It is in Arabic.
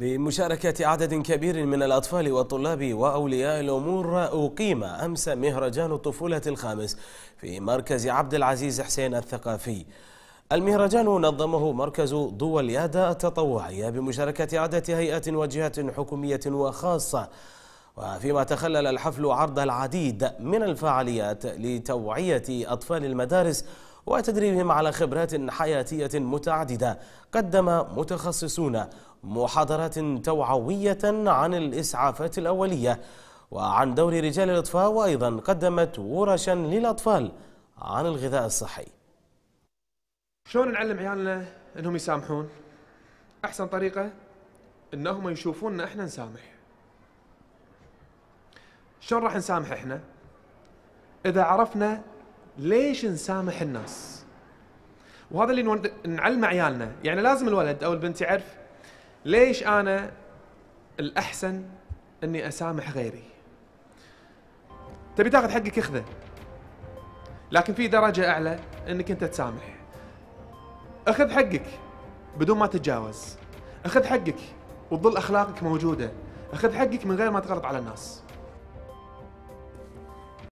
بمشاركة عدد كبير من الأطفال والطلاب وأولياء الأمور أقيم أمس مهرجان الطفولة الخامس في مركز عبد العزيز حسين الثقافي المهرجان نظمه مركز ضوى اليادة التطوعية بمشاركة عدة هيئات وجهات حكومية وخاصة وفيما تخلل الحفل عرض العديد من الفعاليات لتوعية أطفال المدارس وتدريبهم على خبرات حياتية متعددة قدم متخصصون محاضرات توعوية عن الإسعافات الأولية وعن دور رجال الإطفاء وأيضا قدمت ورشا للأطفال عن الغذاء الصحي شلون نعلم عيالنا انهم يسامحون؟ احسن طريقه انهم يشوفوننا احنا نسامح. شلون راح نسامح احنا؟ اذا عرفنا ليش نسامح الناس وهذا اللي نعلم عيالنا يعني لازم الولد او البنت يعرف ليش انا الاحسن اني اسامح غيري تبي تاخذ حقك اخذه لكن في درجه اعلى انك انت تسامح اخذ حقك بدون ما تتجاوز اخذ حقك وتظل اخلاقك موجوده اخذ حقك من غير ما تغلط على الناس